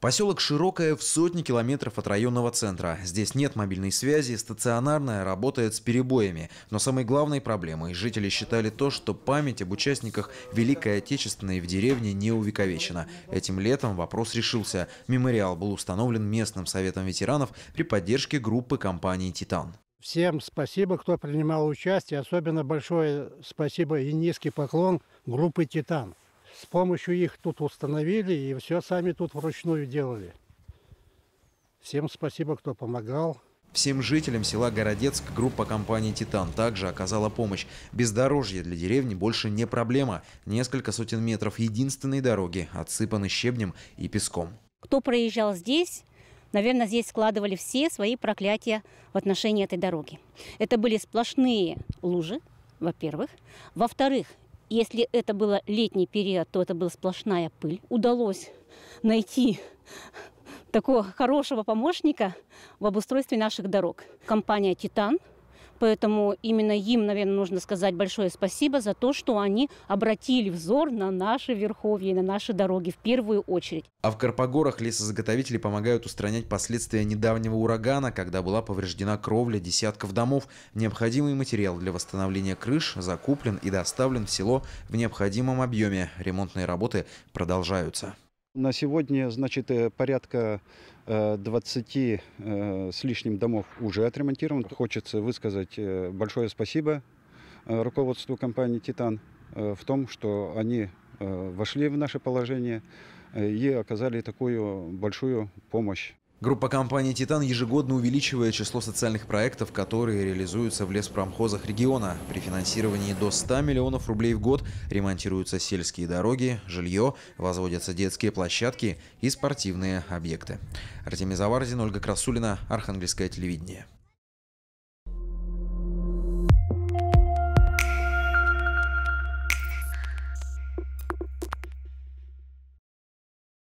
Поселок Широкое в сотни километров от районного центра. Здесь нет мобильной связи, стационарная работает с перебоями. Но самой главной проблемой жители считали то, что память об участниках Великой Отечественной в деревне не увековечена. Этим летом вопрос решился. Мемориал был установлен местным советом ветеранов при поддержке группы компании «Титан». Всем спасибо, кто принимал участие. Особенно большое спасибо и низкий поклон группы «Титан». С помощью их тут установили и все сами тут вручную делали. Всем спасибо, кто помогал. Всем жителям села Городецк группа компании «Титан» также оказала помощь. Бездорожье для деревни больше не проблема. Несколько сотен метров единственной дороги отсыпаны щебнем и песком. Кто проезжал здесь, наверное, здесь складывали все свои проклятия в отношении этой дороги. Это были сплошные лужи, во-первых. Во-вторых, если это был летний период, то это была сплошная пыль. Удалось найти такого хорошего помощника в обустройстве наших дорог. Компания «Титан» Поэтому именно им, наверное, нужно сказать большое спасибо за то, что они обратили взор на наши верховья и на наши дороги в первую очередь. А в Карпогорах лесозаготовители помогают устранять последствия недавнего урагана, когда была повреждена кровля десятков домов. Необходимый материал для восстановления крыш закуплен и доставлен в село в необходимом объеме. Ремонтные работы продолжаются. На сегодня, значит, э, порядка 20 э, э, с лишним домов уже отремонтировано. Хочется высказать большое спасибо руководству компании «Титан» в том, что они вошли в наше положение и оказали такую большую помощь. Группа компании «Титан» ежегодно увеличивает число социальных проектов, которые реализуются в леспромхозах региона. При финансировании до 100 миллионов рублей в год ремонтируются сельские дороги, жилье, возводятся детские площадки и спортивные объекты. Артемий Заварзин, Ольга Красулина, Архангельское телевидение.